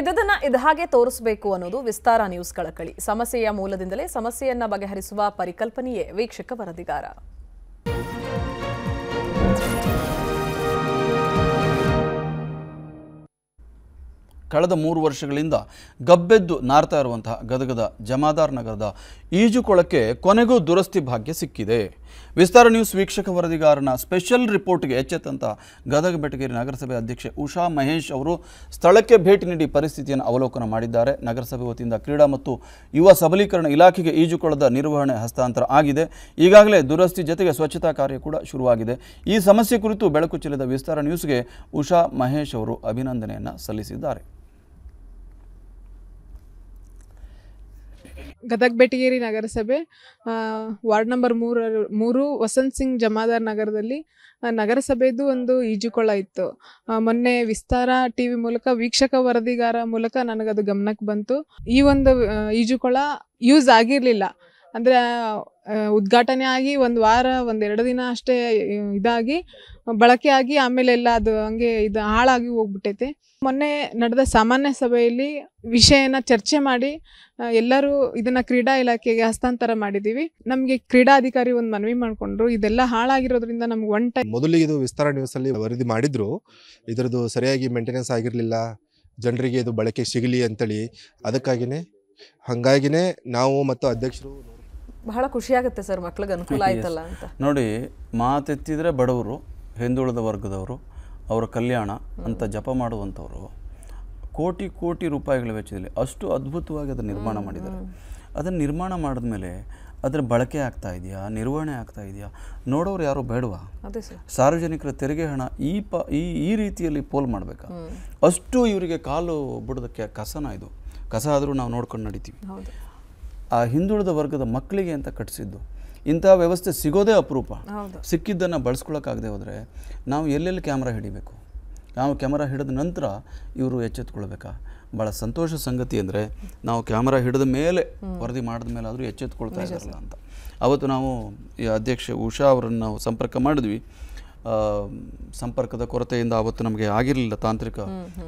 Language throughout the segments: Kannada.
ಇದನ್ನ ಇದು ಹಾಗೆ ತೋರಿಸಬೇಕು ಅನ್ನೋದು ವಿಸ್ತಾರ ನ್ಯೂಸ್ ಕಳಕಳಿ ಸಮಸ್ಯೆಯ ಮೂಲದಿಂದಲೇ ಸಮಸ್ಯೆಯನ್ನ ಬಗೆಹರಿಸುವ ಪರಿಕಲ್ಪನೆಯೇ ವೀಕ್ಷಕ ವರದಿಗಾರ ಕಳೆದ ಮೂರು ವರ್ಷಗಳಿಂದ ಗಬ್ಬೆದ್ದು ನಾರ್ತಾ ಇರುವಂತಹ ಗದಗದ ಜಮಾದಾರ್ ನಗರದ ಈಜುಕೊಳಕ್ಕೆ ಕೊನೆಗೂ ದುರಸ್ತಿ ಭಾಗ್ಯ ಸಿಕ್ಕಿದೆ ವಿಸ್ತಾರ ನ್ಯೂಸ್ ವೀಕ್ಷಕ ವರದಿಗಾರನ ಸ್ಪೆಷಲ್ ರಿಪೋರ್ಟ್ಗೆ ಎಚ್ಚೆತ್ತಂತ ಗದಗ ಬೆಟಗೇರಿ ನಗರಸಭೆ ಅಧ್ಯಕ್ಷೆ ಉಷಾ ಮಹೇಶ್ ಅವರು ಸ್ಥಳಕ್ಕೆ ಭೇಟಿ ನೀಡಿ ಪರಿಸ್ಥಿತಿಯನ್ನು ಅವಲೋಕನ ಮಾಡಿದ್ದಾರೆ ನಗರಸಭೆ ವತಿಯಿಂದ ಕ್ರೀಡಾ ಮತ್ತು ಯುವ ಸಬಲೀಕರಣ ಇಲಾಖೆಗೆ ಈಜುಕೊಳದ ನಿರ್ವಹಣೆ ಹಸ್ತಾಂತರ ಆಗಿದೆ ಈಗಾಗಲೇ ದುರಸ್ತಿ ಜೊತೆಗೆ ಸ್ವಚ್ಛತಾ ಕಾರ್ಯ ಕೂಡ ಶುರುವಾಗಿದೆ ಈ ಸಮಸ್ಯೆ ಕುರಿತು ಬೆಳಕು ಚೆಲ್ಲಿದ ವಿಸ್ತಾರ ನ್ಯೂಸ್ಗೆ ಉಷಾ ಮಹೇಶ್ ಅವರು ಅಭಿನಂದನೆಯನ್ನು ಸಲ್ಲಿಸಿದ್ದಾರೆ ಗದಗ ಬೆಟಗೇರಿ ನಗರಸಭೆ ವಾರ್ಡ್ ನಂಬರ್ ಮೂರ ಮೂರು ವಸಂತ್ ಸಿಂಗ್ ಜಮಾದಾರ್ ನಗರದಲ್ಲಿ ನಗರಸಭೆದು ಒಂದು ಈಜುಕೊಳ ಇತ್ತು ಮೊನ್ನೆ ವಿಸ್ತಾರ ಟಿ ವಿ ಮೂಲಕ ವೀಕ್ಷಕ ವರದಿಗಾರ ಮೂಲಕ ನನಗದು ಗಮನಕ್ಕೆ ಬಂತು ಈ ಒಂದು ಈಜುಕೊಳ ಯೂಸ್ ಆಗಿರಲಿಲ್ಲ ಅಂದರೆ ಉದ್ಘಾಟನೆ ಆಗಿ ಒಂದು ವಾರ ಒಂದೆರಡು ದಿನ ಅಷ್ಟೇ ಇದಾಗಿ ಬಳಕೆ ಆಗಿ ಆಮೇಲೆ ಎಲ್ಲ ಅದು ಹಂಗೆ ಇದು ಹಾಳಾಗಿ ಹೋಗ್ಬಿಟ್ಟೈತೆ ಮೊನ್ನೆ ನಡೆದ ಸಾಮಾನ್ಯ ಸಭೆಯಲ್ಲಿ ವಿಷಯನ ಚರ್ಚೆ ಮಾಡಿ ಎಲ್ಲರೂ ಇದನ್ನ ಕ್ರೀಡಾ ಇಲಾಖೆಗೆ ಹಸ್ತಾಂತರ ಮಾಡಿದ್ದೀವಿ ನಮಗೆ ಕ್ರೀಡಾಧಿಕಾರಿ ಒಂದು ಮನವಿ ಮಾಡಿಕೊಂಡ್ರು ಇದೆಲ್ಲ ಹಾಳಾಗಿರೋದ್ರಿಂದ ನಮ್ಗೆ ಒನ್ ಟೈಮ್ ಮೊದಲಿಗೆ ಇದು ವಿಸ್ತಾರ ನ್ಯೂಸಲ್ಲಿ ವರದಿ ಮಾಡಿದ್ರು ಇದರದ್ದು ಸರಿಯಾಗಿ ಮೇಂಟೆನೆನ್ಸ್ ಆಗಿರಲಿಲ್ಲ ಜನರಿಗೆ ಇದು ಬಳಕೆ ಸಿಗಲಿ ಅಂತೇಳಿ ಅದಕ್ಕಾಗಿನೇ ಹಂಗಾಗಿನೇ ನಾವು ಮತ್ತು ಅಧ್ಯಕ್ಷರು ಬಹಳ ಖುಷಿಯಾಗುತ್ತೆ ಸರ್ ಮಕ್ಳಿಗೆ ಅನುಕೂಲ ಆಯ್ತಲ್ಲ ಅಂತ ನೋಡಿ ಮಾತೆತ್ತಿದ್ರೆ ಬಡವರು ಹಿಂದುಳಿದ ವರ್ಗದವರು ಅವರ ಕಲ್ಯಾಣ ಅಂತ ಜಪ ಮಾಡುವಂಥವ್ರು ಕೋಟಿ ಕೋಟಿ ರೂಪಾಯಿಗಳ ವೆಚ್ಚದಲ್ಲಿ ಅಷ್ಟು ಅದ್ಭುತವಾಗಿ ಅದನ್ನು ನಿರ್ಮಾಣ ಮಾಡಿದ್ದಾರೆ ಅದನ್ನು ನಿರ್ಮಾಣ ಮಾಡಿದ ಮೇಲೆ ಅದರ ಬಳಕೆ ಆಗ್ತಾ ಇದೆಯಾ ನಿರ್ವಹಣೆ ಆಗ್ತಾ ಇದೆಯಾ ನೋಡೋರು ಯಾರು ಬೇಡವಾ ಸಾರ್ವಜನಿಕರ ತೆರಿಗೆ ಹಣ ಈ ಪ ಈ ಈ ರೀತಿಯಲ್ಲಿ ಪೋಲ್ ಮಾಡಬೇಕಾ ಅಷ್ಟು ಇವರಿಗೆ ಕಾಲು ಬಿಡೋದಕ್ಕೆ ಕಸನ ಇದು ಕಸ ಆದರೂ ನಾವು ನೋಡ್ಕೊಂಡು ನಡಿತೀವಿ ಆ ಹಿಂದುಳಿದ ವರ್ಗದ ಮಕ್ಕಳಿಗೆ ಅಂತ ಕಟ್ಟಿಸಿದ್ದು ಇಂಥ ವ್ಯವಸ್ಥೆ ಸಿಗೋದೇ ಅಪರೂಪ ಸಿಕ್ಕಿದ್ದನ್ನು ಬಳಸ್ಕೊಳಕ್ಕಾಗದೆ ಹೋದರೆ ನಾವು ಎಲ್ಲೆಲ್ಲಿ ಕ್ಯಾಮ್ರಾ ಹಿಡಿಬೇಕು ನಾವು ಕ್ಯಾಮ್ರಾ ಹಿಡಿದ ನಂತರ ಇವರು ಎಚ್ಚೆತ್ಕೊಳ್ಬೇಕಾ ಭಾಳ ಸಂತೋಷ ಸಂಗತಿ ಅಂದರೆ ನಾವು ಕ್ಯಾಮ್ರಾ ಹಿಡಿದ ಮೇಲೆ ವರದಿ ಮಾಡಿದ ಮೇಲೆ ಆದರೂ ಎಚ್ಚೆತ್ಕೊಳ್ತಾ ಇದ್ದಾರಲ್ಲ ಅಂತ ಅವತ್ತು ನಾವು ಈ ಅಧ್ಯಕ್ಷೆ ಉಷಾ ಅವರನ್ನು ನಾವು ಸಂಪರ್ಕ ಮಾಡಿದ್ವಿ ಸಂಪರ್ಕದ ಕೊರತೆಯಿಂದ ಆವತ್ತು ನಮಗೆ ಆಗಿರಲಿಲ್ಲ ತಾಂತ್ರಿಕ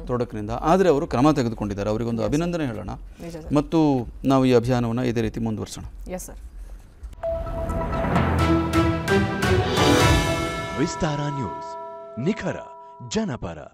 ತೊಡಕಿನಿಂದ ಆದರೆ ಅವರು ಕ್ರಮ ತೆಗೆದುಕೊಂಡಿದ್ದಾರೆ ಅವರಿಗೊಂದು ಅಭಿನಂದನೆ ಹೇಳೋಣ ಮತ್ತು ನಾವು ಈ ಅಭಿಯಾನವನ್ನು ಇದೇ ರೀತಿ ಮುಂದುವರಿಸೋಣ ವಿಸ್ತಾರ ನ್ಯೂಸ್ ನಿಖರ ಜನಪರ